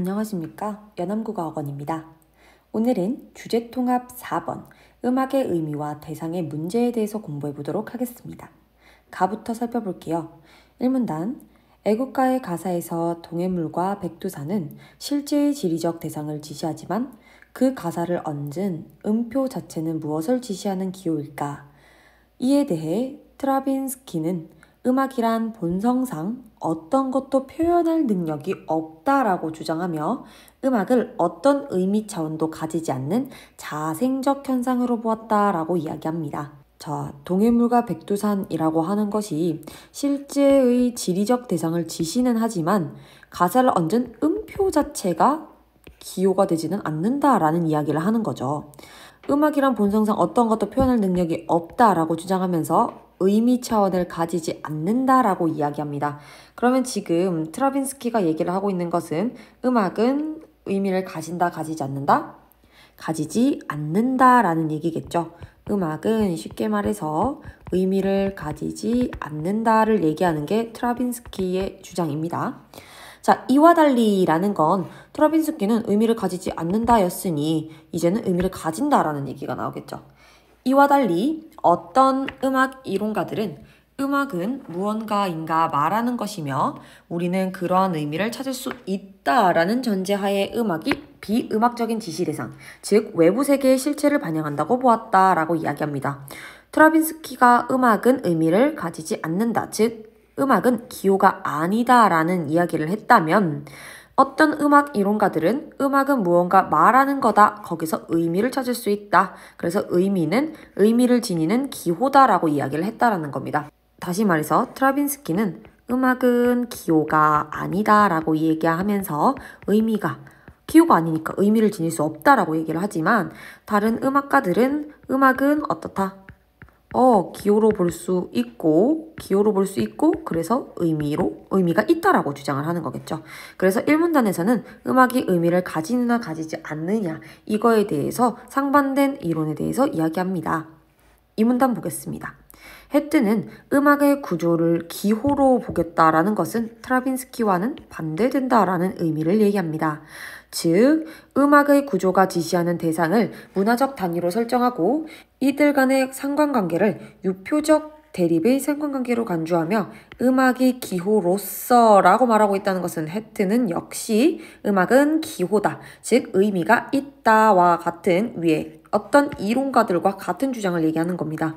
안녕하십니까. 연암국어학원입니다. 오늘은 주제통합 4번 음악의 의미와 대상의 문제에 대해서 공부해 보도록 하겠습니다. 가부터 살펴볼게요. 1문단 애국가의 가사에서 동해물과 백두산은 실제의 지리적 대상을 지시하지만 그 가사를 얹은 음표 자체는 무엇을 지시하는 기호일까? 이에 대해 트라빈스키는 음악이란 본성상 어떤 것도 표현할 능력이 없다라고 주장하며 음악을 어떤 의미 차원도 가지지 않는 자생적 현상으로 보았다라고 이야기합니다. 자, 동해물과 백두산이라고 하는 것이 실제의 지리적 대상을 지시는 하지만 가사를 얹은 음표 자체가 기호가 되지는 않는다라는 이야기를 하는 거죠. 음악이란 본성상 어떤 것도 표현할 능력이 없다라고 주장하면서 의미 차원을 가지지 않는다라고 이야기합니다. 그러면 지금 트라빈스키가 얘기를 하고 있는 것은 음악은 의미를 가진다, 가지지 않는다, 가지지 않는다라는 얘기겠죠. 음악은 쉽게 말해서 의미를 가지지 않는다를 얘기하는 게 트라빈스키의 주장입니다. 자, 이와 달리라는 건 트라빈스키는 의미를 가지지 않는다였으니 이제는 의미를 가진다라는 얘기가 나오겠죠. 이와 달리 어떤 음악 이론가들은 음악은 무언가인가 말하는 것이며 우리는 그러한 의미를 찾을 수 있다라는 전제하에 음악이 비음악적인 지시 대상, 즉 외부 세계의 실체를 반영한다고 보았다라고 이야기합니다. 트라빈스키가 음악은 의미를 가지지 않는다, 즉 음악은 기호가 아니다라는 이야기를 했다면 어떤 음악 이론가들은 음악은 무언가 말하는 거다. 거기서 의미를 찾을 수 있다. 그래서 의미는 의미를 지니는 기호다라고 이야기를 했다라는 겁니다. 다시 말해서 트라빈스키는 음악은 기호가 아니다라고 얘기하면서 의미가 기호가 아니니까 의미를 지닐 수 없다라고 얘기를 하지만 다른 음악가들은 음악은 어떻다. 어 기호로 볼 수 있고 기호로 볼 수 있고 그래서 의미로 의미가 있다라고 주장을 하는 거겠죠. 그래서 1문단에서는 음악이 의미를 가지느냐 가지지 않느냐 이거에 대해서 상반된 이론에 대해서 이야기합니다. 2문단 보겠습니다. 헤트는 음악의 구조를 기호로 보겠다라는 것은 트라빈스키와는 반대된다라는 의미를 얘기합니다. 즉, 음악의 구조가 지시하는 대상을 문화적 단위로 설정하고 이들 간의 상관관계를 유표적 대립의 상관관계로 간주하며 음악이 기호로서라고 말하고 있다는 것은 해트는 역시 음악은 기호다, 즉 의미가 있다와 같은 위에 어떤 이론가들과 같은 주장을 얘기하는 겁니다.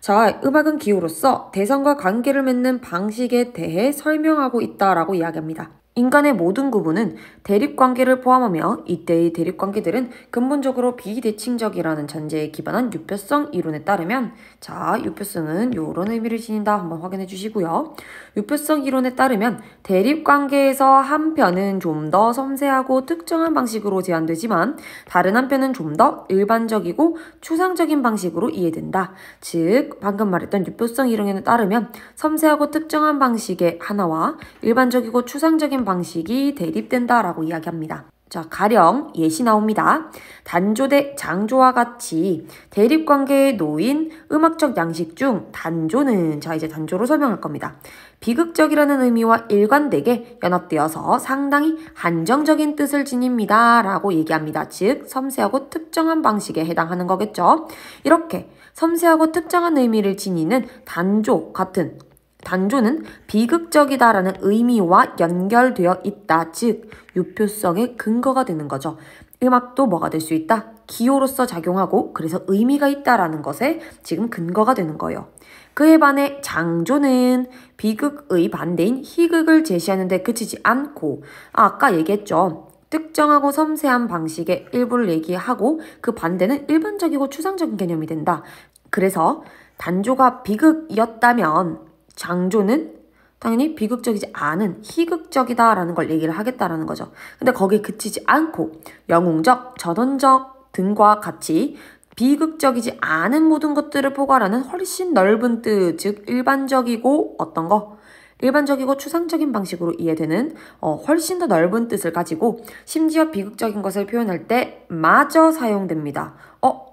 자, 음악은 기호로서 대상과 관계를 맺는 방식에 대해 설명하고 있다라고 이야기합니다. 인간의 모든 구분은 대립관계를 포함하며 이때의 대립관계들은 근본적으로 비대칭적이라는 전제에 기반한 유표성 이론에 따르면 자 유표성은 이런 의미를 지닌다 한번 확인해 주시고요. 유표성 이론에 따르면 대립관계에서 한 편은 좀 더 섬세하고 특정한 방식으로 제한되지만 다른 한 편은 좀 더 일반적이고 추상적인 방식으로 이해된다. 즉 방금 말했던 유표성 이론에 따르면 섬세하고 특정한 방식의 하나와 일반적이고 추상적인 방식이 대립된다라고 이야기합니다. 자, 가령 예시 나옵니다. 단조 대 장조와 같이 대립 관계에 놓인 음악적 양식 중 단조는 자, 이제 단조로 설명할 겁니다. 비극적이라는 의미와 일관되게 연합되어서 상당히 한정적인 뜻을 지닙니다. 라고 얘기합니다. 즉, 섬세하고 특정한 방식에 해당하는 거겠죠. 이렇게 섬세하고 특정한 의미를 지니는 단조 같은 단조는 비극적이다라는 의미와 연결되어 있다. 즉, 유표성의 근거가 되는 거죠. 음악도 뭐가 될 수 있다? 기호로서 작용하고 그래서 의미가 있다라는 것에 지금 근거가 되는 거예요. 그에 반해 장조는 비극의 반대인 희극을 제시하는데 그치지 않고 아, 까 얘기했죠. 특정하고 섬세한 방식의 일부를 얘기하고 그 반대는 일반적이고 추상적인 개념이 된다. 그래서 단조가 비극이었다면 장조는 당연히 비극적이지 않은 희극적이다라는 걸 얘기를 하겠다라는 거죠. 근데 거기에 그치지 않고 영웅적, 전원적 등과 같이 비극적이지 않은 모든 것들을 포괄하는 훨씬 넓은 뜻, 즉 일반적이고 어떤 거, 일반적이고 추상적인 방식으로 이해되는 어, 훨씬 더 넓은 뜻을 가지고 심지어 비극적인 것을 표현할 때 마저 사용됩니다. 어,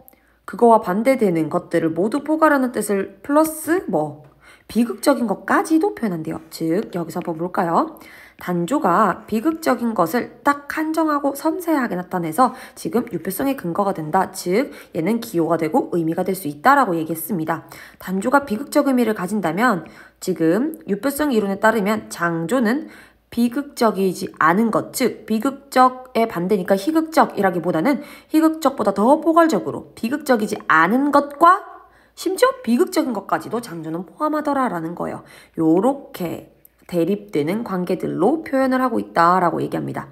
그거와 반대되는 것들을 모두 포괄하는 뜻을 플러스 뭐 비극적인 것까지도 표현한대요. 즉 여기서 한번 뭐 볼까요? 단조가 비극적인 것을 딱 한정하고 섬세하게 나타내서 지금 유표성의 근거가 된다. 즉 얘는 기호가 되고 의미가 될 수 있다라고 얘기했습니다. 단조가 비극적 의미를 가진다면 지금 유표성 이론에 따르면 장조는 비극적이지 않은 것, 즉 비극적의 반대니까 희극적이라기보다는 희극적보다 더 포괄적으로 비극적이지 않은 것과 심지어 비극적인 것까지도 장조는 포함하더라라는 거예요. 요렇게 대립되는 관계들로 표현을 하고 있다라고 얘기합니다.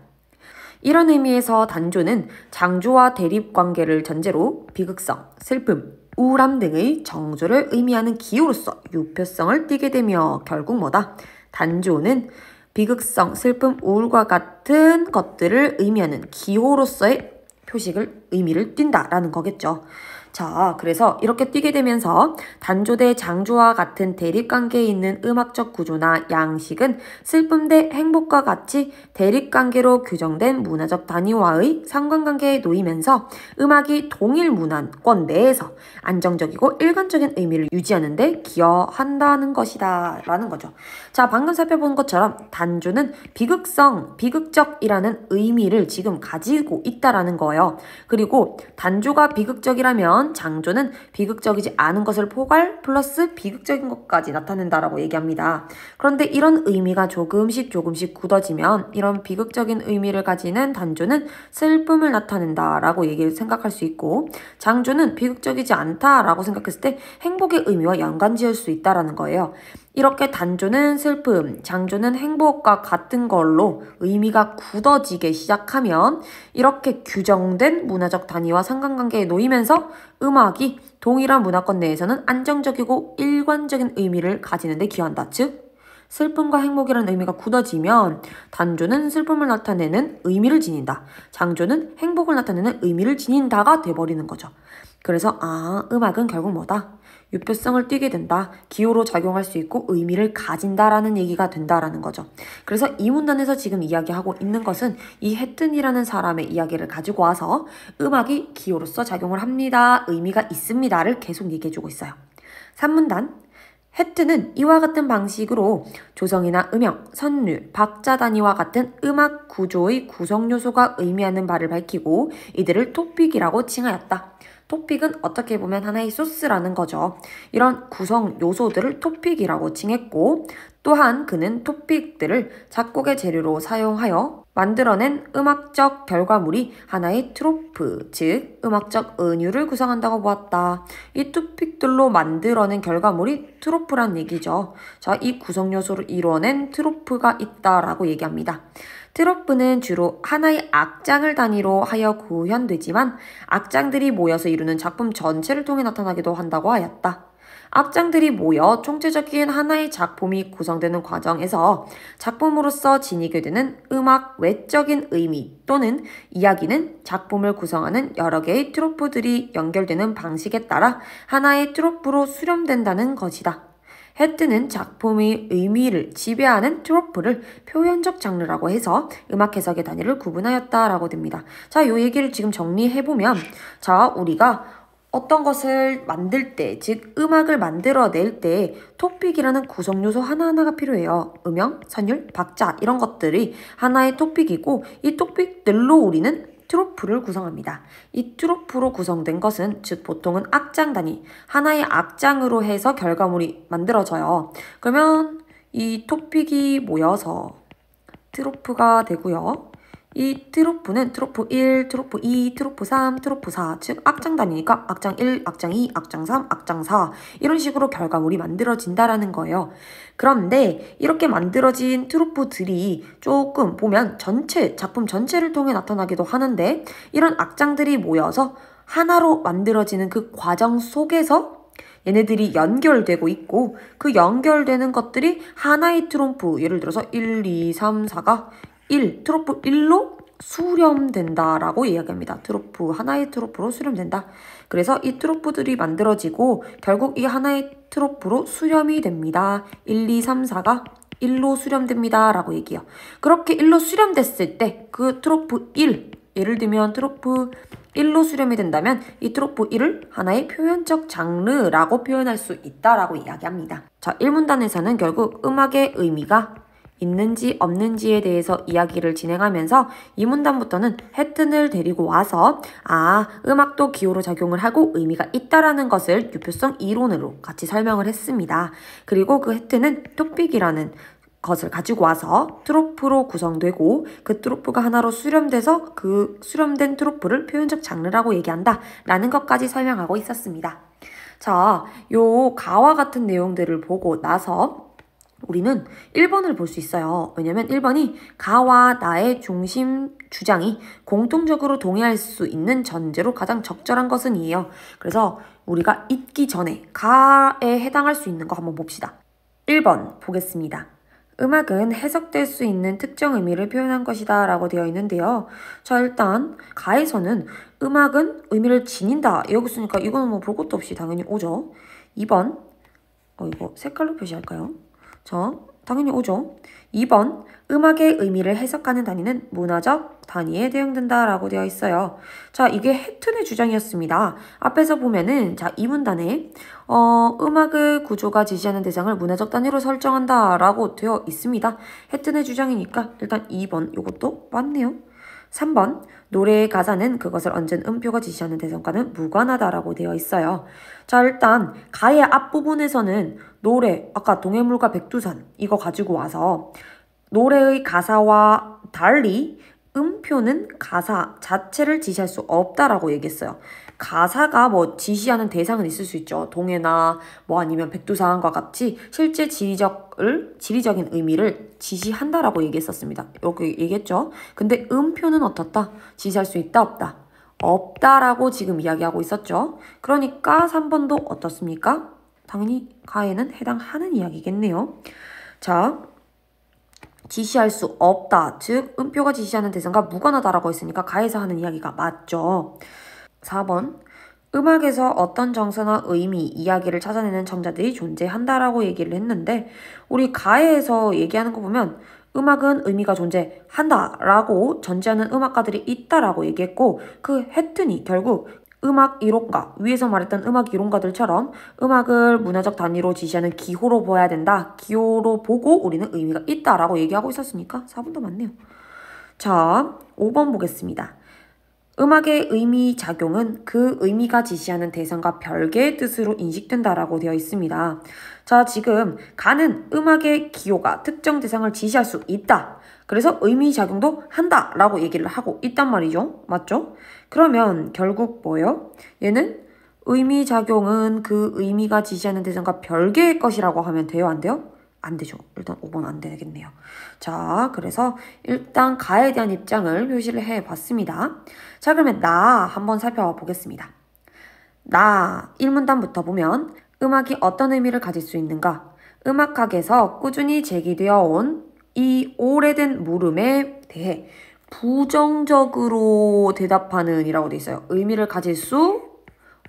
이런 의미에서 단조는 장조와 대립 관계를 전제로 비극성, 슬픔, 우울함 등의 정조를 의미하는 기호로서 유표성을 띠게 되며 결국 뭐다? 단조는 비극성, 슬픔, 우울과 같은 것들을 의미하는 기호로서의 표식을 의미를 띈다라는 거겠죠. 자, 그래서 이렇게 뛰게 되면서 단조 대 장조와 같은 대립관계에 있는 음악적 구조나 양식은 슬픔 대 행복과 같이 대립관계로 규정된 문화적 단위와의 상관관계에 놓이면서 음악이 동일 문화권 내에서 안정적이고 일관적인 의미를 유지하는 데 기여한다는 것이다 라는 거죠. 자, 방금 살펴본 것처럼 단조는 비극성, 비극적이라는 의미를 지금 가지고 있다라는 거예요. 그리고 단조가 비극적이라면 반면 장조는 비극적이지 않은 것을 포괄 플러스 비극적인 것까지 나타낸다라고 얘기합니다. 그런데 이런 의미가 조금씩 조금씩 굳어지면 이런 비극적인 의미를 가지는 단조는 슬픔을 나타낸다라고 얘기를 생각할 수 있고 장조는 비극적이지 않다라고 생각했을 때 행복의 의미와 연관지을 수 있다라는 거예요. 이렇게 단조는 슬픔, 장조는 행복과 같은 걸로 의미가 굳어지게 시작하면 이렇게 규정된 문화적 단위와 상관관계에 놓이면서 음악이 동일한 문화권 내에서는 안정적이고 일관적인 의미를 가지는 데 기여한다. 즉 슬픔과 행복이라는 의미가 굳어지면 단조는 슬픔을 나타내는 의미를 지닌다. 장조는 행복을 나타내는 의미를 지닌다가 돼버리는 거죠. 그래서 아 음악은 결국 뭐다? 유표성을 띠게 된다. 기호로 작용할 수 있고 의미를 가진다라는 얘기가 된다라는 거죠. 그래서 이 문단에서 지금 이야기하고 있는 것은 이 해튼이라는 사람의 이야기를 가지고 와서 음악이 기호로서 작용을 합니다. 의미가 있습니다를 계속 얘기해주고 있어요. 3문단 해트는 이와 같은 방식으로 조성이나 음영, 선율, 박자 단위와 같은 음악 구조의 구성 요소가 의미하는 바를 밝히고 이들을 토픽이라고 칭하였다. 토픽은 어떻게 보면 하나의 소스라는 거죠. 이런 구성 요소들을 토픽이라고 칭했고 또한 그는 토픽들을 작곡의 재료로 사용하여 만들어낸 음악적 결과물이 하나의 트로프, 즉 음악적 은유를 구성한다고 보았다. 이 토픽들로 만들어낸 결과물이 트로프란 얘기죠. 자, 이 구성 요소를 이뤄낸 트로프가 있다라고 얘기합니다. 트로프는 주로 하나의 악장을 단위로 하여 구현되지만 악장들이 모여서 이루는 작품 전체를 통해 나타나기도 한다고 하였다. 악장들이 모여 총체적인 하나의 작품이 구성되는 과정에서 작품으로서 지니게 되는 음악 외적인 의미 또는 이야기는 작품을 구성하는 여러 개의 트로프들이 연결되는 방식에 따라 하나의 트로프로 수렴된다는 것이다. 해뜨는 작품의 의미를 지배하는 트로프를 표현적 장르라고 해서 음악 해석의 단위를 구분하였다라고 됩니다. 자, 요 얘기를 지금 정리해보면 자, 우리가 어떤 것을 만들 때, 즉 음악을 만들어낼 때 토픽이라는 구성 요소 하나하나가 필요해요. 음영, 선율, 박자 이런 것들이 하나의 토픽이고 이 토픽들로 우리는 트로프를 구성합니다. 이 트로프로 구성된 것은 즉 보통은 악장 단위, 하나의 악장으로 해서 결과물이 만들어져요. 그러면 이 토픽이 모여서 트로프가 되고요. 이 트로프는 트로프 1, 트로프 2, 트로프 3, 트로프 4, 즉 악장 단위니까 악장 1, 악장 2, 악장 3, 악장 4 이런 식으로 결과물이 만들어진다라는 거예요. 그런데 이렇게 만들어진 트로프들이 조금 보면 전체 작품 전체를 통해 나타나기도 하는데 이런 악장들이 모여서 하나로 만들어지는 그 과정 속에서 얘네들이 연결되고 있고 그 연결되는 것들이 하나의 트럼프 예를 들어서 1, 2, 3, 4가 1. 트로프 1로 수렴된다라고 이야기합니다. 트로프 하나의 트로프로 수렴된다. 그래서 이 트로프들이 만들어지고 결국 이 하나의 트로프로 수렴이 됩니다. 1, 2, 3, 4가 1로 수렴됩니다. 라고 얘기해요. 그렇게 1로 수렴됐을 때 그 트로프 1, 예를 들면 트로프 1로 수렴이 된다면 이 트로프 1을 하나의 표현적 장르라고 표현할 수 있다라고 이야기합니다. 자, 1문단에서는 결국 음악의 의미가 있는지 없는지에 대해서 이야기를 진행하면서 이 문단부터는 해튼을 데리고 와서 아 음악도 기호로 작용을 하고 의미가 있다라는 것을 유표성 이론으로 같이 설명을 했습니다. 그리고 그 해튼은 토픽이라는 것을 가지고 와서 트로프로 구성되고 그 트로프가 하나로 수렴돼서 그 수렴된 트로프를 표현적 장르라고 얘기한다 라는 것까지 설명하고 있었습니다. 자, 요 가와 같은 내용들을 보고 나서 우리는 1번을 볼 수 있어요. 왜냐면 1번이 가와 나의 중심 주장이 공통적으로 동의할 수 있는 전제로 가장 적절한 것은 이에요. 그래서 우리가 있기 전에 가에 해당할 수 있는 거 한번 봅시다. 1번 보겠습니다. 음악은 해석될 수 있는 특정 의미를 표현한 것이다 라고 되어 있는데요. 자, 일단, 가에서는 음악은 의미를 지닌다. 여기 있으니까 이거는 뭐 볼 것도 없이 당연히 오죠. 2번, 어, 이거 색깔로 표시할까요? 자, 당연히 오죠. 2번, 음악의 의미를 해석하는 단위는 문화적 단위에 대응된다라고 되어 있어요. 자, 이게 해튼의 주장이었습니다. 앞에서 보면은 자, 이 문단에 어, 음악의 구조가 지시하는 대상을 문화적 단위로 설정한다라고 되어 있습니다. 해튼의 주장이니까 일단 2번 이것도 맞네요. 3번 노래의 가사는 그것을 얹은 음표가 지시하는 대상과는 무관하다라고 되어 있어요. 자 일단 가의 앞부분에서는 노래, 아까 동해물과 백두산 이거 가지고 와서 노래의 가사와 달리 음표는 가사 자체를 지시할 수 없다라고 얘기했어요. 가사가 뭐 지시하는 대상은 있을 수 있죠. 동해나 뭐 아니면 백두산과 같이 실제 지리적을 지리적인 의미를 지시한다라고 얘기했었습니다. 이렇게 얘기했죠. 근데 음표는 어떻다? 지시할 수 있다 없다. 없다라고 지금 이야기하고 있었죠. 그러니까 3번도 어떻습니까? 당연히 가에는 해당하는 이야기겠네요. 자, 지시할 수 없다. 즉, 음표가 지시하는 대상과 무관하다라고 했으니까 가에서 하는 이야기가 맞죠. 4번. 음악에서 어떤 정서나 의미, 이야기를 찾아내는 청자들이 존재한다라고 얘기를 했는데, 우리 가에서 얘기하는 거 보면, 음악은 의미가 존재한다라고 전제하는 음악가들이 있다라고 얘기했고, 그 했더니 결국 음악 이론가, 위에서 말했던 음악 이론가들처럼 음악을 문화적 단위로 지시하는 기호로 보아야 된다. 기호로 보고 우리는 의미가 있다라고 얘기하고 있었으니까 4분도 맞네요. 자, 5번 보겠습니다. 음악의 의미 작용은 그 의미가 지시하는 대상과 별개의 뜻으로 인식된다라고 되어 있습니다. 자, 지금 가는 음악의 기호가 특정 대상을 지시할 수 있다. 그래서 의미작용도 한다라고 얘기를 하고 있단 말이죠. 맞죠? 그러면 결국 뭐예요? 얘는 의미작용은 그 의미가 지시하는 대상과 별개의 것이라고 하면 돼요? 안 돼요? 안 되죠. 일단 5번 안 되겠네요. 자, 그래서 일단 가에 대한 입장을 표시를 해봤습니다. 자, 그러면 나 한번 살펴보겠습니다. 나 1문단부터 보면 음악이 어떤 의미를 가질 수 있는가? 음악학에서 꾸준히 제기되어 온이 오래된 물음에 대해 부정적으로 대답하는 이라고 돼 있어요. 의미를 가질 수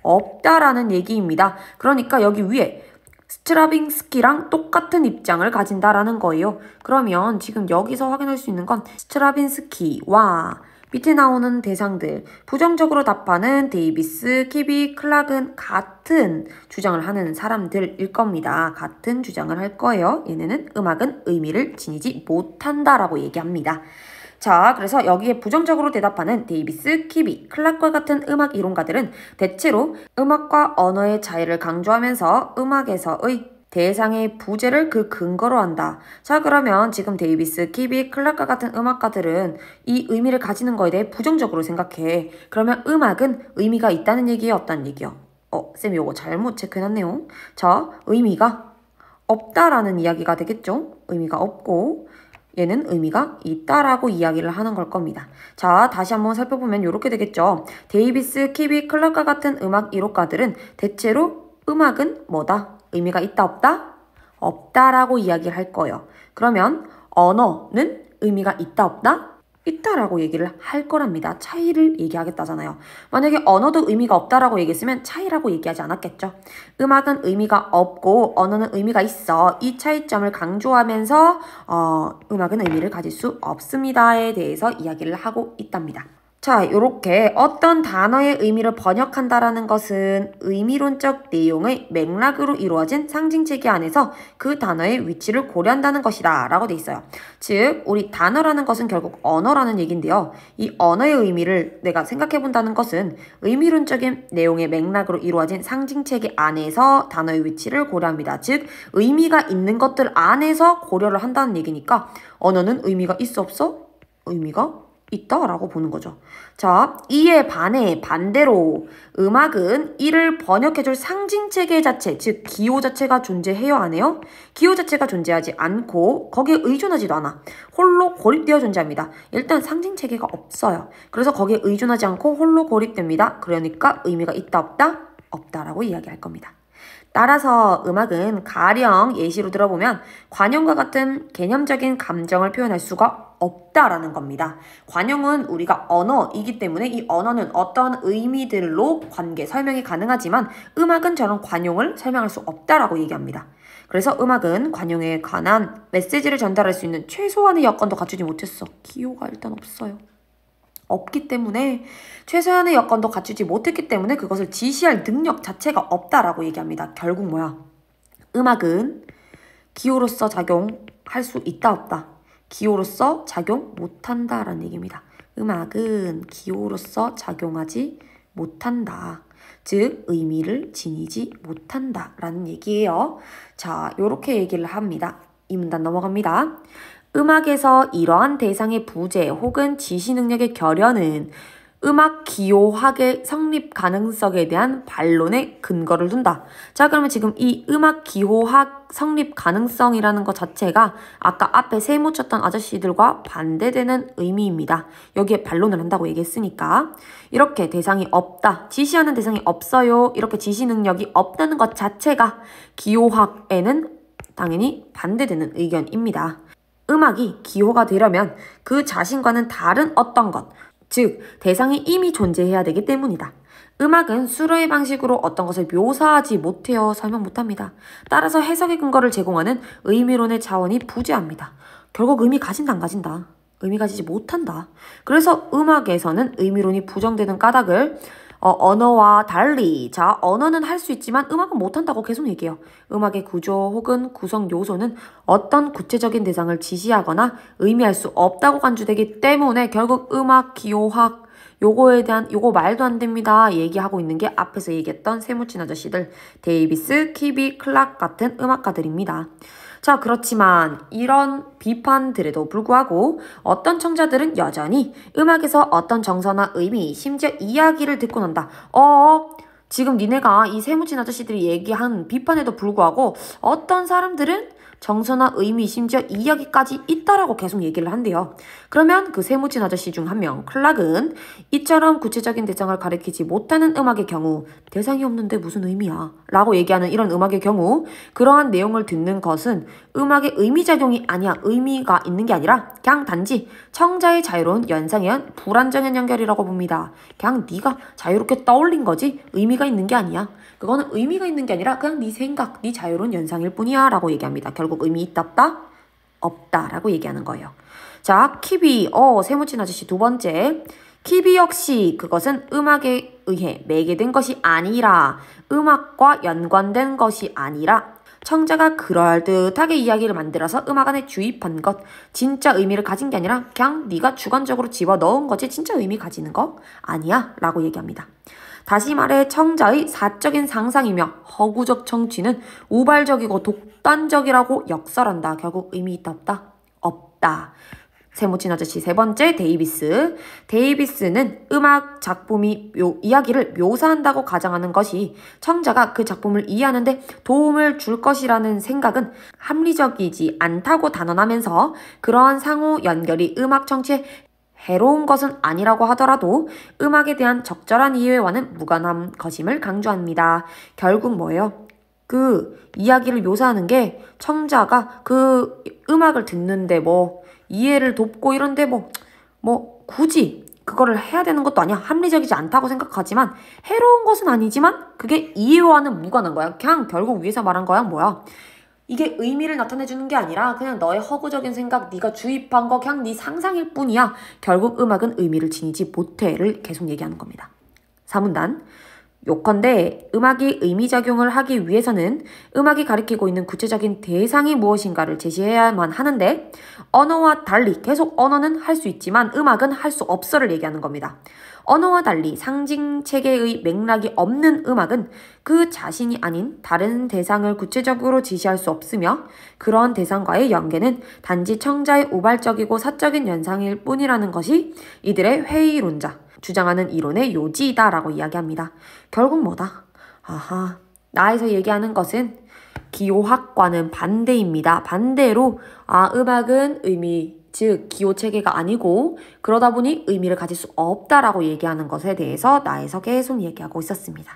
없다라는 얘기입니다. 그러니까 여기 위에 스트라빈스키랑 똑같은 입장을 가진다라는 거예요. 그러면 지금 여기서 확인할 수 있는 건 스트라빈스키와 밑에 나오는 대상들 부정적으로 답하는 데이비스, 키비, 클락은 같은 주장을 하는 사람들일 겁니다. 같은 주장을 할 거예요. 얘네는 음악은 의미를 지니지 못한다라고 얘기합니다. 자, 그래서 여기에 부정적으로 대답하는 데이비스, 키비, 클락과 같은 음악 이론가들은 대체로 음악과 언어의 차이를 강조하면서 음악에서의 대상의 부재를 그 근거로 한다. 자 그러면 지금 데이비스, 키비, 클락과 같은 음악가들은 이 의미를 가지는 거에 대해 부정적으로 생각해. 그러면 음악은 의미가 있다는 얘기예요? 없다는 얘기요? 예 어, 쌤이거 잘못 체크해놨네요. 자, 의미가 없다라는 이야기가 되겠죠? 의미가 없고 얘는 의미가 있다라고 이야기를 하는 걸 겁니다. 자, 다시 한번 살펴보면 이렇게 되겠죠. 데이비스, 키비, 클락과 같은 음악 이론가들은 대체로 음악은 뭐다? 의미가 있다 없다? 없다라고 이야기를 할 거예요. 그러면 언어는 의미가 있다 없다? 있다라고 얘기를 할 거랍니다. 차이를 얘기하겠다잖아요. 만약에 언어도 의미가 없다라고 얘기했으면 차이라고 얘기하지 않았겠죠. 음악은 의미가 없고 언어는 의미가 있어. 이 차이점을 강조하면서 어, 음악은 의미를 가질 수 없습니다에 대해서 이야기를 하고 있답니다. 자, 이렇게 어떤 단어의 의미를 번역한다라는 것은 의미론적 내용의 맥락으로 이루어진 상징 체계 안에서 그 단어의 위치를 고려한다는 것이다 라고 돼 있어요. 즉, 우리 단어라는 것은 결국 언어라는 얘기인데요. 이 언어의 의미를 내가 생각해 본다는 것은 의미론적인 내용의 맥락으로 이루어진 상징 체계 안에서 단어의 위치를 고려합니다. 즉, 의미가 있는 것들 안에서 고려를 한다는 얘기니까 언어는 의미가 있어 없어? 의미가 있다라고 보는 거죠. 자, 이에 반해 반대로 음악은 이를 번역해줄 상징체계 자체, 즉 기호 자체가 존재해요 안 해요? 기호 자체가 존재하지 않고 거기에 의존하지도 않아. 홀로 고립되어 존재합니다. 일단 상징체계가 없어요. 그래서 거기에 의존하지 않고 홀로 고립됩니다. 그러니까 의미가 있다 없다? 없다라고 이야기할 겁니다. 따라서 음악은 가령 예시로 들어보면 관용과 같은 개념적인 감정을 표현할 수가 없다라는 겁니다. 관용은 우리가 언어이기 때문에 이 언어는 어떤 의미들로 관계 설명이 가능하지만 음악은 저런 관용을 설명할 수 없다라고 얘기합니다. 그래서 음악은 관용에 관한 메시지를 전달할 수 있는 최소한의 여건도 갖추지 못했어. 기호가 일단 없어요. 없기 때문에 최소한의 여건도 갖추지 못했기 때문에 그것을 지시할 능력 자체가 없다라고 얘기합니다. 결국 뭐야? 음악은 기호로서 작용할 수 있다 없다. 기호로서 작용 못한다라는 얘기입니다. 음악은 기호로서 작용하지 못한다. 즉 의미를 지니지 못한다라는 얘기예요. 자, 이렇게 얘기를 합니다. 이 문단 넘어갑니다. 음악에서 이러한 대상의 부재 혹은 지시 능력의 결여는 음악 기호학의 성립 가능성에 대한 반론의 근거를 둔다. 자, 그러면 지금 이 음악 기호학 성립 가능성이라는 것 자체가 아까 앞에 세모 쳤던 아저씨들과 반대되는 의미입니다. 여기에 반론을 한다고 얘기했으니까. 이렇게 대상이 없다. 지시하는 대상이 없어요. 이렇게 지시 능력이 없다는 것 자체가 기호학에는 당연히 반대되는 의견입니다. 음악이 기호가 되려면 그 자신과는 다른 어떤 것, 즉 대상이 이미 존재해야 되기 때문이다. 음악은 수로의 방식으로 어떤 것을 묘사하지 못해요 설명 못합니다. 따라서 해석의 근거를 제공하는 의미론의 자원이 부재합니다. 결국 의미 가진다 안 가진다. 의미 가지지 못한다. 그래서 음악에서는 의미론이 부정되는 까닭을 어, 언어와 달리 자 언어는 할 수 있지만 음악은 못한다고 계속 얘기해요. 음악의 구조 혹은 구성 요소는 어떤 구체적인 대상을 지시하거나 의미할 수 없다고 간주되기 때문에 결국 음악 기호학 요거에 대한 요거 말도 안 됩니다 얘기하고 있는 게 앞에서 얘기했던 세무친 아저씨들 데이비스, 키비, 클락 같은 음악가들입니다. 자, 그렇지만 이런 비판들에도 불구하고 어떤 청자들은 여전히 음악에서 어떤 정서나 의미, 심지어 이야기를 듣고 난다. 어, 지금 니네가 이 세무진 아저씨들이 얘기한 비판에도 불구하고 어떤 사람들은 정서나 의미, 심지어 이야기까지 있다라고 계속 얘기를 한대요. 그러면 그세무진 아저씨 중 한 명, 클락은 이처럼 구체적인 대상을 가리키지 못하는 음악의 경우 대상이 없는데 무슨 의미야? 라고 얘기하는 이런 음악의 경우 그러한 내용을 듣는 것은 음악의 의미작용이 아니야 의미가 있는 게 아니라 그냥 단지 청자의 자유로운 연상연 불안정연 연결이라고 봅니다. 그냥 네가 자유롭게 떠올린 거지 의미가 있는 게 아니야. 그거는 의미가 있는 게 아니라 그냥 네 생각, 네 자유로운 연상일 뿐이야 라고 얘기합니다. 결국 의미 있다 없다? 없다 라고 얘기하는 거예요. 자, 키비, 어, 세무친 아저씨 두 번째. 키비 역시 그것은 음악에 의해 매개된 것이 아니라 음악과 연관된 것이 아니라 청자가 그럴듯하게 이야기를 만들어서 음악 안에 주입한 것 진짜 의미를 가진 게 아니라 그냥 네가 주관적으로 집어넣은 거지 진짜 의미 가지는 거 아니야 라고 얘기합니다. 다시 말해 청자의 사적인 상상이며 허구적 청취는 우발적이고 독단적이라고 역설한다. 결국 의미 있다 없다? 없다. 세모친 아저씨 세 번째 데이비스. 데이비스는 음악 작품이 묘, 이야기를 묘사한다고 가정하는 것이 청자가 그 작품을 이해하는데 도움을 줄 것이라는 생각은 합리적이지 않다고 단언하면서 그러한 상호 연결이 음악 청취에 해로운 것은 아니라고 하더라도 음악에 대한 적절한 이해와는 무관한 것임을 강조합니다. 결국 뭐예요? 그 이야기를 묘사하는 게 청자가 그 음악을 듣는데 뭐 이해를 돕고 이런데 뭐뭐 뭐 굳이 그거를 해야 되는 것도 아니야. 합리적이지 않다고 생각하지만 해로운 것은 아니지만 그게 이해와는 무관한 거야. 그냥 결국 위에서 말한 거야 뭐야. 이게 의미를 나타내주는 게 아니라 그냥 너의 허구적인 생각, 네가 주입한 거 그냥 네 상상일 뿐이야. 결국 음악은 의미를 지니지 못해를 계속 얘기하는 겁니다. 4문단 요컨대 음악이 의미작용을 하기 위해서는 음악이 가리키고 있는 구체적인 대상이 무엇인가를 제시해야만 하는데 언어와 달리 계속 언어는 할 수 있지만 음악은 할 수 없어를 얘기하는 겁니다. 언어와 달리 상징 체계의 맥락이 없는 음악은 그 자신이 아닌 다른 대상을 구체적으로 지시할 수 없으며 그런 대상과의 연계는 단지 청자의 우발적이고 사적인 연상일 뿐이라는 것이 이들의 회의론자, 주장하는 이론의 요지이다라고 이야기합니다. 결국 뭐다? 아하, 나에서 얘기하는 것은 기호학과는 반대입니다. 반대로 아 음악은 의미 즉 기호 체계가 아니고 그러다 보니 의미를 가질 수 없다라고 얘기하는 것에 대해서 나에서 계속 얘기하고 있었습니다.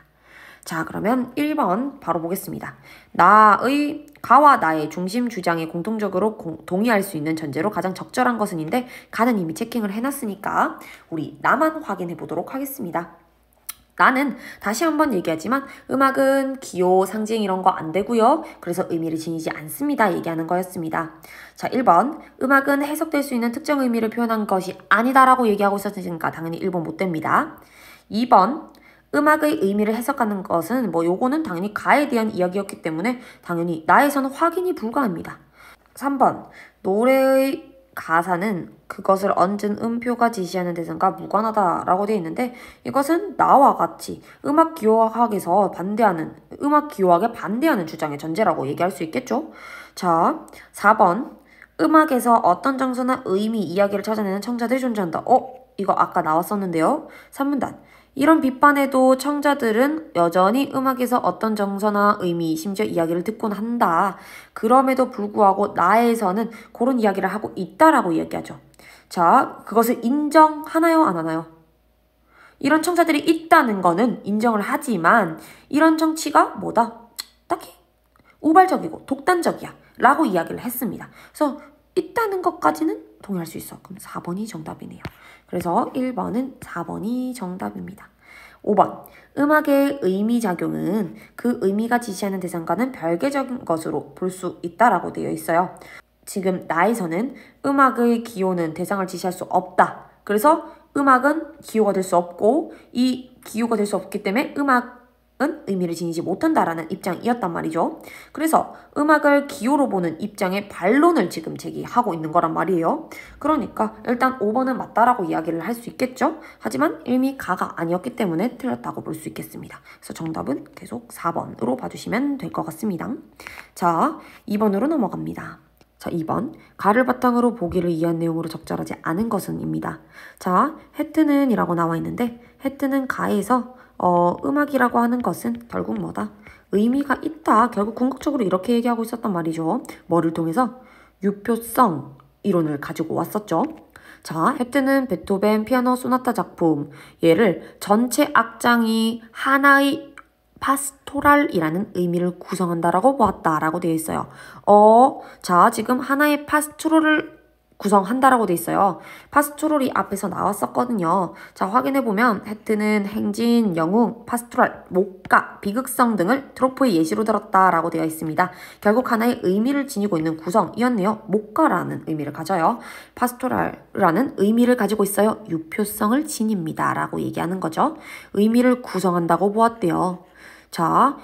자 그러면 1번 바로 보겠습니다. 나의 가와 나의 중심 주장에 공통적으로 공, 동의할 수 있는 전제로 가장 적절한 것은인데 가는 이미 체킹을 해놨으니까 우리 나만 확인해 보도록 하겠습니다. 나는 다시 한번 얘기하지만 음악은 기호, 상징 이런 거 안 되고요. 그래서 의미를 지니지 않습니다. 얘기하는 거였습니다. 자, 1번. 음악은 해석될 수 있는 특정 의미를 표현한 것이 아니다라고 얘기하고 있었으니까 당연히 1번 못 됩니다. 2번. 음악의 의미를 해석하는 것은 뭐 요거는 당연히 가에 대한 이야기였기 때문에 당연히 나에서는 확인이 불가합니다. 3번. 노래의 가사는 그것을 얹은 음표가 지시하는 대상과 무관하다라고 되어 있는데 이것은 나와 같이 음악 기호학에서 반대하는 음악 기호학에 반대하는 주장의 전제라고 얘기할 수 있겠죠. 자, 4번 음악에서 어떤 정서나 의미 이야기를 찾아내는 청자들이 존재한다. 어? 이거 아까 나왔었는데요. 3분단 이런 비판에도 청자들은 여전히 음악에서 어떤 정서나 의미, 심지어 이야기를 듣곤 한다. 그럼에도 불구하고 나에서는 그런 이야기를 하고 있다라고 이야기하죠. 자, 그것을 인정하나요? 안 하나요? 이런 청자들이 있다는 거는 인정을 하지만 이런 정치가 뭐다? 딱히 우발적이고 독단적이야. 라고 이야기를 했습니다. 그래서 있다는 것까지는 동의할 수 있어. 그럼 4번이 정답이네요. 그래서 1번은 4번이 정답입니다. 5번. 음악의 의미작용은 그 의미가 지시하는 대상과는 별개적인 것으로 볼 수 있다라고 되어 있어요. 지금 나에서는 음악의 기호는 대상을 지시할 수 없다. 그래서 음악은 기호가 될 수 없고 이 기호가 될 수 없기 때문에 음악 은 의미를 지니지 못한다라는 입장이었단 말이죠. 그래서 음악을 기호로 보는 입장의 반론을 지금 제기하고 있는 거란 말이에요. 그러니까 일단 5번은 맞다라고 이야기를 할 수 있겠죠. 하지만 이미 가가 아니었기 때문에 틀렸다고 볼 수 있겠습니다. 그래서 정답은 계속 4번으로 봐주시면 될 것 같습니다. 자, 2번으로 넘어갑니다. 자, 2번. 가를 바탕으로 보기를 이한 내용으로 적절하지 않은 것은입니다. 자, 해트는 이라고 나와 있는데 해트는 가에서 어, 음악이라고 하는 것은 결국 뭐다? 의미가 있다. 결국 궁극적으로 이렇게 얘기하고 있었단 말이죠. 뭐를 통해서? 유표성 이론을 가지고 왔었죠. 자, 헤트는 베토벤 피아노 소나타 작품 얘를 전체 악장이 하나의 파스토랄이라는 의미를 구성한다라고 보았다라고 되어 있어요. 어, 자, 지금 하나의 파스토를 구성한다라고 돼 있어요. 파스토럴이 앞에서 나왔었거든요. 자, 확인해 보면 해트는 행진, 영웅, 파스토럴, 목가, 비극성 등을 트로프의 예시로 들었다라고 되어 있습니다. 결국 하나의 의미를 지니고 있는 구성이었네요. 목가라는 의미를 가져요. 파스토럴이라는 의미를 가지고 있어요. 유표성을 지닙니다라고 얘기하는 거죠. 의미를 구성한다고 보았대요. 자,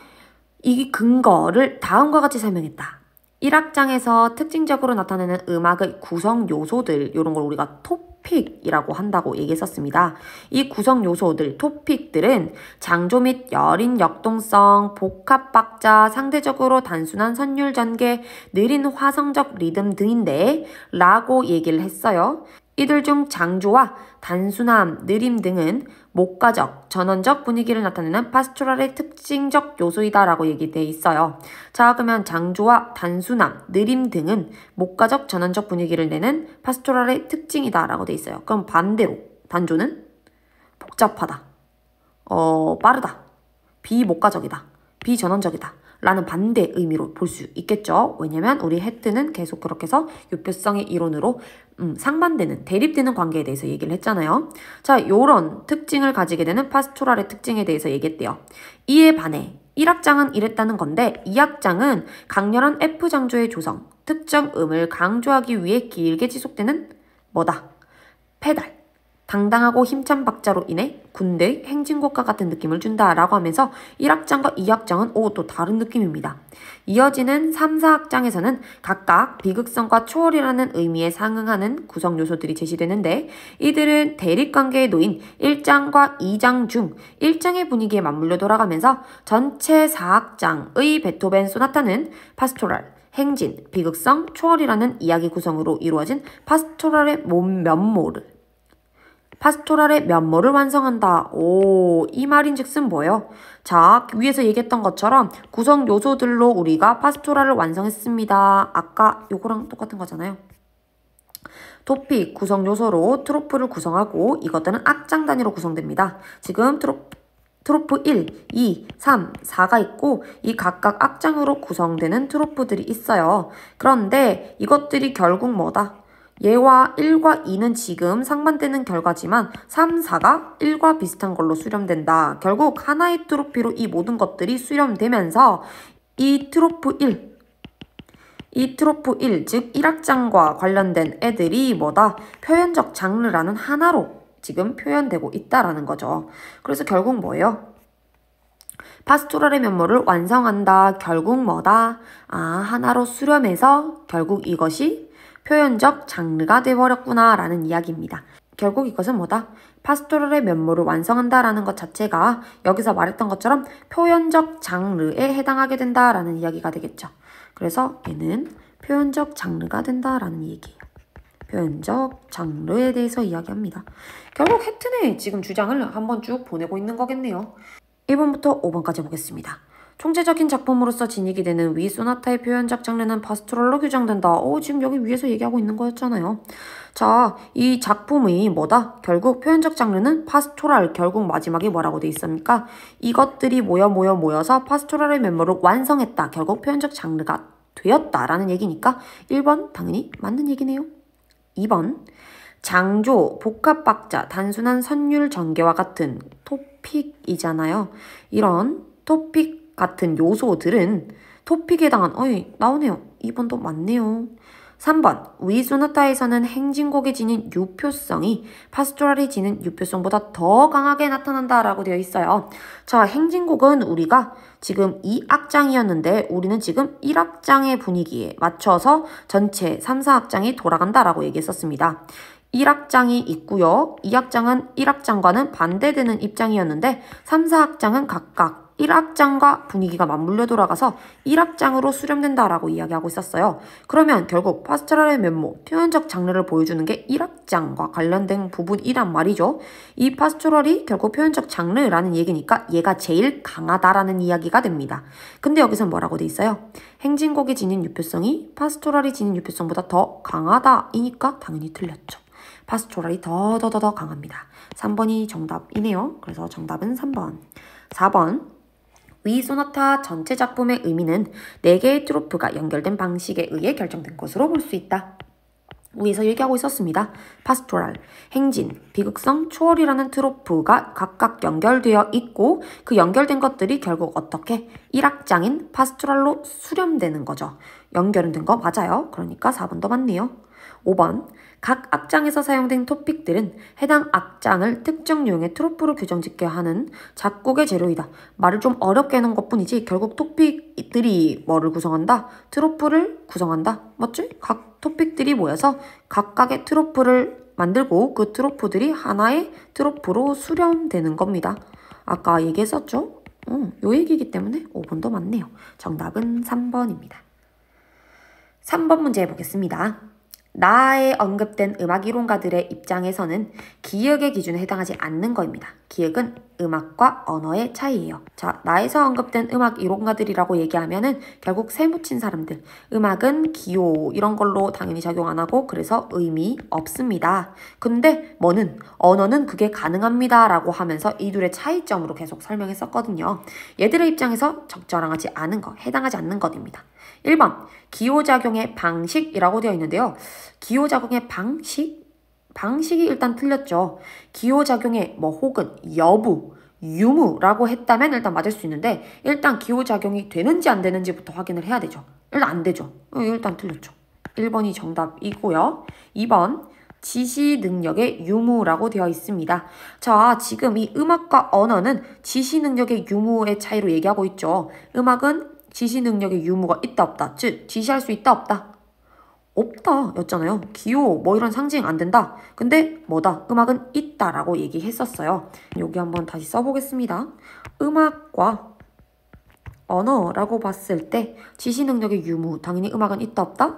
이 근거를 다음과 같이 설명했다. 1악장에서 특징적으로 나타내는 음악의 구성 요소들 이런 걸 우리가 토픽이라고 한다고 얘기했었습니다. 이 구성 요소들, 토픽들은 장조 및 여린 역동성, 복합 박자, 상대적으로 단순한 선율 전개, 느린 화성적 리듬 등인데 라고 얘기를 했어요. 이들 중 장조와 단순함, 느림 등은 목가적, 전원적 분위기를 나타내는 파스토랄의 특징적 요소이다라고 얘기돼 있어요. 자, 그러면 장조와 단순함, 느림 등은 목가적, 전원적 분위기를 내는 파스토랄의 특징이다라고 돼 있어요. 그럼 반대로 단조는 복잡하다, 어, 빠르다, 비목가적이다, 비전원적이다. 라는 반대 의미로 볼 수 있겠죠. 왜냐면 우리 헤트는 계속 그렇게 해서 유표성의 이론으로 음, 상반되는, 대립되는 관계에 대해서 얘기를 했잖아요. 자, 요런 특징을 가지게 되는 파스토랄의 특징에 대해서 얘기했대요. 이에 반해 1악장은 이랬다는 건데 2악장은 강렬한 F장조의 조성, 특정 음을 강조하기 위해 길게 지속되는 뭐다? 페달. 당당하고 힘찬 박자로 인해 군대의 행진곡과 같은 느낌을 준다라고 하면서 1악장과 2악장은 오또 다른 느낌입니다. 이어지는 3, 4악장에서는 각각 비극성과 초월이라는 의미에 상응하는 구성 요소들이 제시되는데 이들은 대립관계에 놓인 1장과 2장 중 1장의 분위기에 맞물려 돌아가면서 전체 4악장의 베토벤 소나타는 파스토랄, 행진, 비극성, 초월이라는 이야기 구성으로 이루어진 파스토랄의 몸 면모를 파스토랄의 면모를 완성한다. 오, 이 말인즉슨 뭐예요? 자, 위에서 얘기했던 것처럼 구성 요소들로 우리가 파스토랄을 완성했습니다. 아까 요거랑 똑같은 거잖아요. 도피 구성 요소로 트로프를 구성하고 이것들은 악장 단위로 구성됩니다. 지금 트로프 트로프 1, 2, 3, 4가 있고 이 각각 악장으로 구성되는 트로프들이 있어요. 그런데 이것들이 결국 뭐다? 예와 1과 2는 지금 상반되는 결과지만 3, 4가 1과 비슷한 걸로 수렴된다. 결국 하나의 트로피로 이 모든 것들이 수렴되면서 이 트로프 1, 이 트로프 1, 즉1악장과 관련된 애들이 뭐다? 표현적 장르라는 하나로 지금 표현되고 있다라는 거죠. 그래서 결국 뭐예요? 파스토럴의 면모를 완성한다. 결국 뭐다? 아, 하나로 수렴해서 결국 이것이 표현적 장르가 되어버렸구나 라는 이야기입니다. 결국 이것은 뭐다? 파스토럴의 면모를 완성한다라는 것 자체가 여기서 말했던 것처럼 표현적 장르에 해당하게 된다라는 이야기가 되겠죠. 그래서 얘는 표현적 장르가 된다라는 얘기예요. 표현적 장르에 대해서 이야기합니다. 결국 해튼의 지금 주장을 한번 쭉 보내고 있는 거겠네요. 1번부터 5번까지 보겠습니다. 총체적인 작품으로서 진익이 되는 위 소나타의 표현적 장르는 파스트롤로 규정된다. 어, 지금 여기 위에서 얘기하고 있는 거였잖아요. 자, 이 작품이 뭐다? 결국 표현적 장르는 파스토랄. 결국 마지막에 뭐라고 돼 있습니까? 이것들이 모여 모여 모여서 파스토랄의 멤버를 완성했다. 결국 표현적 장르가 되었다라는 얘기니까 1번 당연히 맞는 얘기네요. 2번 장조, 복합박자, 단순한 선율 전개와 같은 토픽이잖아요. 이런 토픽 같은 요소들은 토픽에 당한 어이 나오네요. 2번도 맞네요. 3번 위수나타에서는 행진곡이 지닌 유표성이 파스토랄이 지닌 유표성보다 더 강하게 나타난다라고 되어 있어요. 자, 행진곡은 우리가 지금 2악장이었는데 우리는 지금 1악장의 분위기에 맞춰서 전체 3, 사악장이 돌아간다라고 얘기했었습니다. 1악장이 있고요. 2악장은1악장과는 반대되는 입장이었는데 3, 사악장은 각각 1악장과 분위기가 맞물려 돌아가서 1악장으로 수렴된다라고 이야기하고 있었어요. 그러면 결국 파스토럴의 면모, 표현적 장르를 보여주는 게 1악장과 관련된 부분이란 말이죠. 이 파스토럴이 결국 표현적 장르라는 얘기니까 얘가 제일 강하다라는 이야기가 됩니다. 근데 여기서 뭐라고 돼 있어요? 행진곡이 지닌 유표성이 파스토럴이 지닌 유표성보다 더 강하다이니까 당연히 틀렸죠. 파스토럴이 더더더더 강합니다. 3번이 정답이네요. 그래서 정답은 3번. 4번 위 소나타 전체 작품의 의미는 4개의 트로프가 연결된 방식에 의해 결정된 것으로 볼 수 있다. 위에서 얘기하고 있었습니다. 파스토랄, 행진, 비극성, 초월이라는 트로프가 각각 연결되어 있고 그 연결된 것들이 결국 어떻게 1악장인 파스토랄로 수렴되는 거죠. 연결은 된거 맞아요. 그러니까 4번도 맞네요. 5번 각 악장에서 사용된 토픽들은 해당 악장을 특정 유형의 트로프로 규정짓게 하는 작곡의 재료이다. 말을 좀 어렵게 해놓은 것뿐이지 결국 토픽들이 뭐를 구성한다? 트로프를 구성한다. 맞지? 각 토픽들이 모여서 각각의 트로프를 만들고 그 트로프들이 하나의 트로프로 수렴되는 겁니다. 아까 얘기했었죠? 응, 요 얘기이기 때문에 5번도 맞네요. 정답은 3번입니다. 3번 문제 해보겠습니다. 나에 언급된 음악 이론가들의 입장에서는 기역의 기준에 해당하지 않는 거입니다. 기역은 음악과 언어의 차이예요. 자, 나에서 언급된 음악 이론가들이라고 얘기하면은 결국 세무친 사람들, 음악은 기호 이런 걸로 당연히 작용 안 하고 그래서 의미 없습니다. 근데 뭐는 언어는 그게 가능합니다라고 하면서 이 둘의 차이점으로 계속 설명했었거든요. 얘들의 입장에서 적절하지 않은 것, 해당하지 않는 것입니다. 1번 기호작용의 방식이라고 되어 있는데요. 기호작용의 방식? 방식이 일단 틀렸죠. 기호작용의 뭐 혹은 여부, 유무라고 했다면 일단 맞을 수 있는데 일단 기호작용이 되는지 안 되는지부터 확인을 해야 되죠. 일단 안 되죠. 어, 일단 틀렸죠. 1번이 정답이고요. 2번 지시 능력의 유무라고 되어 있습니다. 자, 지금 이 음악과 언어는 지시 능력의 유무의 차이로 얘기하고 있죠. 음악은 지시 능력의 유무가 있다 없다. 즉 지시할 수 있다 없다. 없다 였잖아요. 기호 뭐 이런 상징 안 된다. 근데 뭐다 음악은 있다 라고 얘기했었어요. 여기 한번 다시 써보겠습니다. 음악과 언어라고 봤을 때 지시 능력의 유무 당연히 음악은 있다 없다?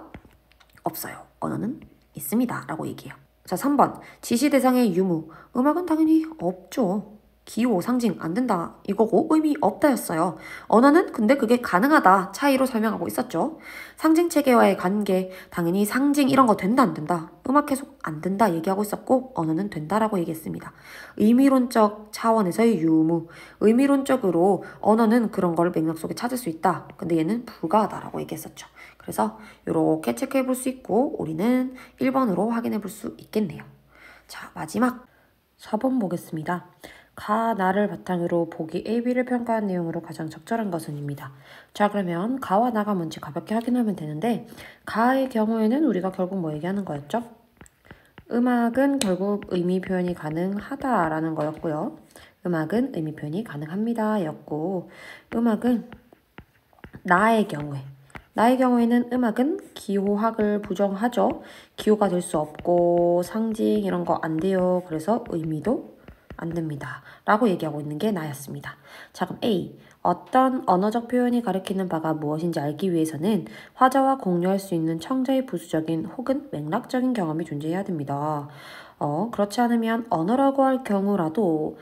없어요. 언어는 있습니다. 라고 얘기해요. 자 3번 지시 대상의 유무 음악은 당연히 없죠. 기호 상징 안 된다 이거고 의미 없다였어요. 언어는 근데 그게 가능하다 차이로 설명하고 있었죠. 상징 체계와의 관계 당연히 상징 이런 거 된다 안 된다 음악 계속 안 된다 얘기하고 있었고 언어는 된다라고 얘기했습니다. 의미론적 차원에서의 유무 의미론적으로 언어는 그런 걸 맥락 속에 찾을 수 있다. 근데 얘는 불가하다라고 얘기했었죠. 그래서 이렇게 체크해 볼 수 있고 우리는 1번으로 확인해 볼 수 있겠네요. 자 마지막 4번 보겠습니다. 가, 나를 바탕으로 보기 AB를 평가한 내용으로 가장 적절한 것은입니다. 자 그러면 가와 나가 뭔지 가볍게 확인하면 되는데 가의 경우에는 우리가 결국 뭐 얘기하는 거였죠? 음악은 결국 의미 표현이 가능하다라는 거였고요. 음악은 의미 표현이 가능합니다 였고 음악은 나의 경우에 나의 경우에는 음악은 기호학을 부정하죠. 기호가 될 수 없고 상징 이런 거 안 돼요. 그래서 의미도 안 됩니다. 라고 얘기하고 있는 게 나였습니다. 자 그럼 A. 어떤 언어적 표현이 가리키는 바가 무엇인지 알기 위해서는 화자와 공유할 수 있는 청자의 부수적인 혹은 맥락적인 경험이 존재해야 됩니다. 어, 그렇지 않으면 언어라고 할 경우라도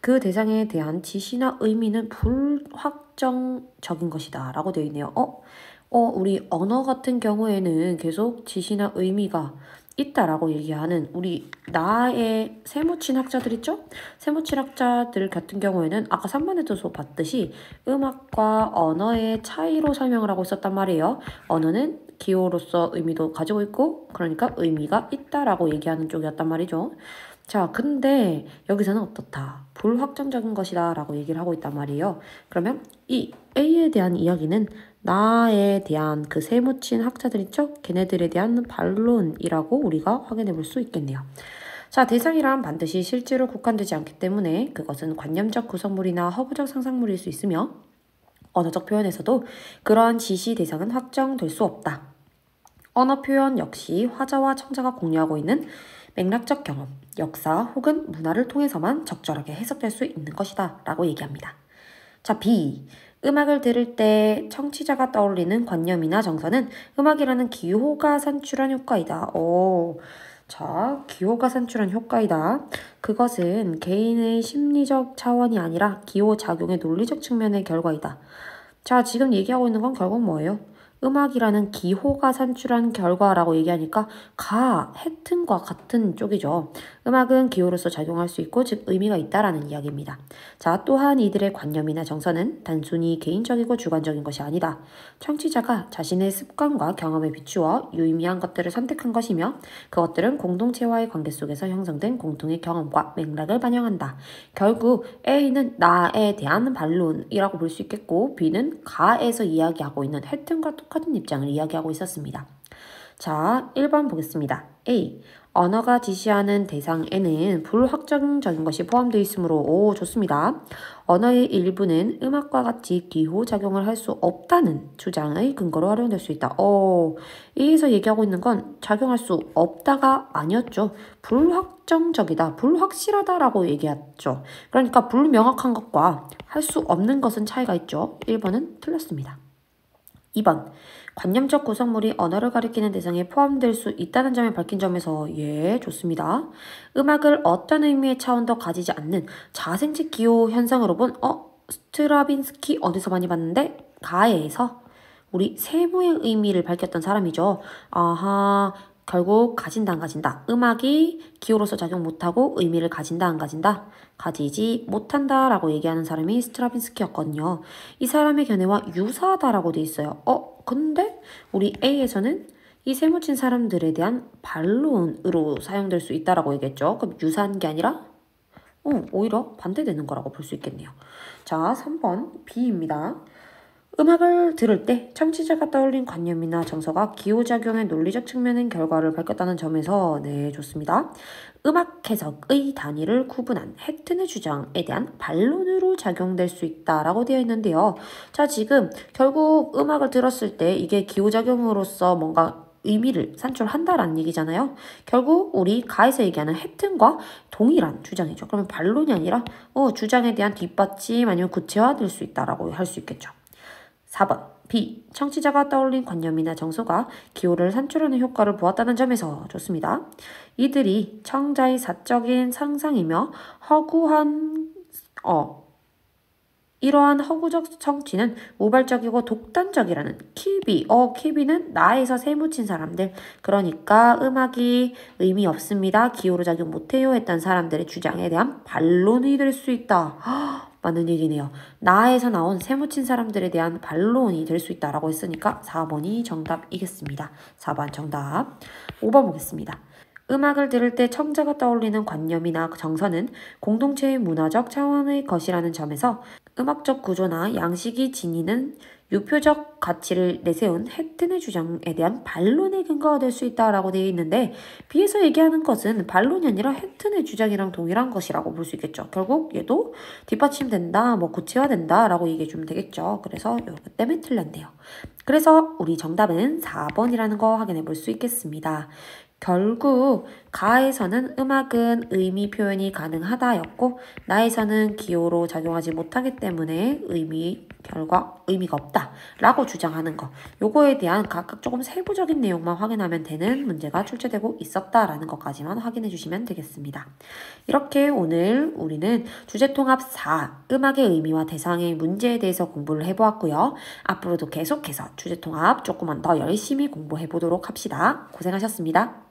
그 대상에 대한 지시나 의미는 불확정적인 것이다 라고 되어 있네요. 어? 어, 우리 언어 같은 경우에는 계속 지시나 의미가 있다라고 얘기하는 우리 나의 세무친 학자들 있죠? 세무친 학자들 같은 경우에는 아까 3번에서 봤듯이 음악과 언어의 차이로 설명을 하고 있었단 말이에요. 언어는 기호로서 의미도 가지고 있고 그러니까 의미가 있다라고 얘기하는 쪽이었단 말이죠. 자, 근데 여기서는 어떻다? 불확정적인 것이다 라고 얘기를 하고 있단 말이에요. 그러면 이 A에 대한 이야기는 나에 대한 그 세무친 학자들 있죠? 걔네들에 대한 반론이라고 우리가 확인해 볼 수 있겠네요. 자, 대상이란 반드시 실제로 국한되지 않기 때문에 그것은 관념적 구성물이나 허구적 상상물일 수 있으며 언어적 표현에서도 그러한 지시 대상은 확정될 수 없다. 언어 표현 역시 화자와 청자가 공유하고 있는 맥락적 경험, 역사 혹은 문화를 통해서만 적절하게 해석될 수 있는 것이다 라고 얘기합니다. 자, B. 음악을 들을 때 청취자가 떠올리는 관념이나 정서는 음악이라는 기호가 산출한 효과이다. 오. 자, 기호가 산출한 효과이다. 그것은 개인의 심리적 차원이 아니라 기호 작용의 논리적 측면의 결과이다. 자, 지금 얘기하고 있는 건 결국 뭐예요? 음악이라는 기호가 산출한 결과라고 얘기하니까 가, 해튼과 같은 쪽이죠. 음악은 기호로서 작용할 수 있고 즉 의미가 있다라는 이야기입니다. 자, 또한 이들의 관념이나 정서는 단순히 개인적이고 주관적인 것이 아니다. 청취자가 자신의 습관과 경험에 비추어 유의미한 것들을 선택한 것이며 그것들은 공동체와의 관계 속에서 형성된 공통의 경험과 맥락을 반영한다. 결국 A는 나에 대한 반론이라고 볼 수 있겠고 B는 가에서 이야기하고 있는 해튼과 똑같은 입장을 이야기하고 있었습니다. 자, 1번 보겠습니다. A. 언어가 지시하는 대상에는 불확정적인 것이 포함되어 있으므로 오 좋습니다. 언어의 일부는 음악과 같이 기호작용을 할 수 없다는 주장의 근거로 활용될 수 있다. 오, A에서 얘기하고 있는 건 작용할 수 없다가 아니었죠. 불확정적이다, 불확실하다라고 얘기했죠. 그러니까 불명확한 것과 할 수 없는 것은 차이가 있죠. 1번은 틀렸습니다. 2번 관념적 구성물이 언어를 가리키는 대상에 포함될 수 있다는 점을 밝힌 점에서 예 좋습니다. 음악을 어떤 의미의 차원도 가지지 않는 자생적 기호 현상으로 본 어? 스트라빈스키 어디서 많이 봤는데? 가에서 우리 세모의 의미를 밝혔던 사람이죠. 아하 결국 가진다 안 가진다. 음악이 기호로서 작용 못하고 의미를 가진다 안 가진다. 가지지 못한다 라고 얘기하는 사람이 스트라빈스키였거든요. 이 사람의 견해와 유사하다라고 돼 있어요. 어? 근데 우리 A에서는 이 세무친 사람들에 대한 반론으로 사용될 수 있다라고 얘기했죠. 그럼 유사한 게 아니라 어, 오히려 반대되는 거라고 볼 수 있겠네요. 자, 3번 B입니다. 음악을 들을 때 청취자가 떠올린 관념이나 정서가 기호작용의 논리적 측면인 결과를 밝혔다는 점에서 네 좋습니다. 음악 해석의 단위를 구분한 해튼의 주장에 대한 반론으로 작용될 수 있다라고 되어 있는데요. 자 지금 결국 음악을 들었을 때 이게 기호작용으로서 뭔가 의미를 산출한다라는 얘기잖아요. 결국 우리 가에서 얘기하는 해튼과 동일한 주장이죠. 그러면 반론이 아니라 어, 주장에 대한 뒷받침 아니면 구체화될 수 있다라고 할 수 있겠죠. 4번 B. 청취자가 떠올린 관념이나 정서가 기호를 산출하는 효과를 보았다는 점에서 좋습니다. 이들이 청자의 사적인 상상이며 허구한 어 이러한 허구적 청취는 우발적이고 독단적이라는 키비. 어, 키비는 나에서 세무친 사람들. 그러니까 음악이 의미 없습니다. 기호로 작용 못해요. 했던 사람들의 주장에 대한 반론이 될 수 있다. 많은 일이네요. 나에서 나온 세무친 사람들에 대한 반론이 될 수 있다라고 했으니까 4번이 정답이겠습니다. 4번 정답. 5번 보겠습니다. 음악을 들을 때 청자가 떠올리는 관념이나 정서는 공동체의 문화적 차원의 것이라는 점에서 음악적 구조나 양식이 지니는 유표적 가치를 내세운 헥튼의 주장에 대한 반론의 근거가 될 수 있다라고 되어 있는데 비에서 얘기하는 것은 반론이 아니라 헥튼의 주장이랑 동일한 것이라고 볼 수 있겠죠. 결국 얘도 뒷받침된다, 뭐 구체화된다라고 얘기해 주면 되겠죠. 그래서 요것 때문에 틀렸네요. 그래서 우리 정답은 4번이라는 거 확인해 볼 수 있겠습니다. 결국 가에서는 음악은 의미 표현이 가능하다였고 나에서는 기호로 작용하지 못하기 때문에 의미 결과 의미가 없다라고 주장하는 것. 요거에 대한 각각 조금 세부적인 내용만 확인하면 되는 문제가 출제되고 있었다라는 것까지만 확인해 주시면 되겠습니다. 이렇게 오늘 우리는 주제 통합 4 음악의 의미와 대상의 문제에 대해서 공부를 해 보았고요. 앞으로도 계속해서 주제 통합 조금만 더 열심히 공부해 보도록 합시다. 고생하셨습니다.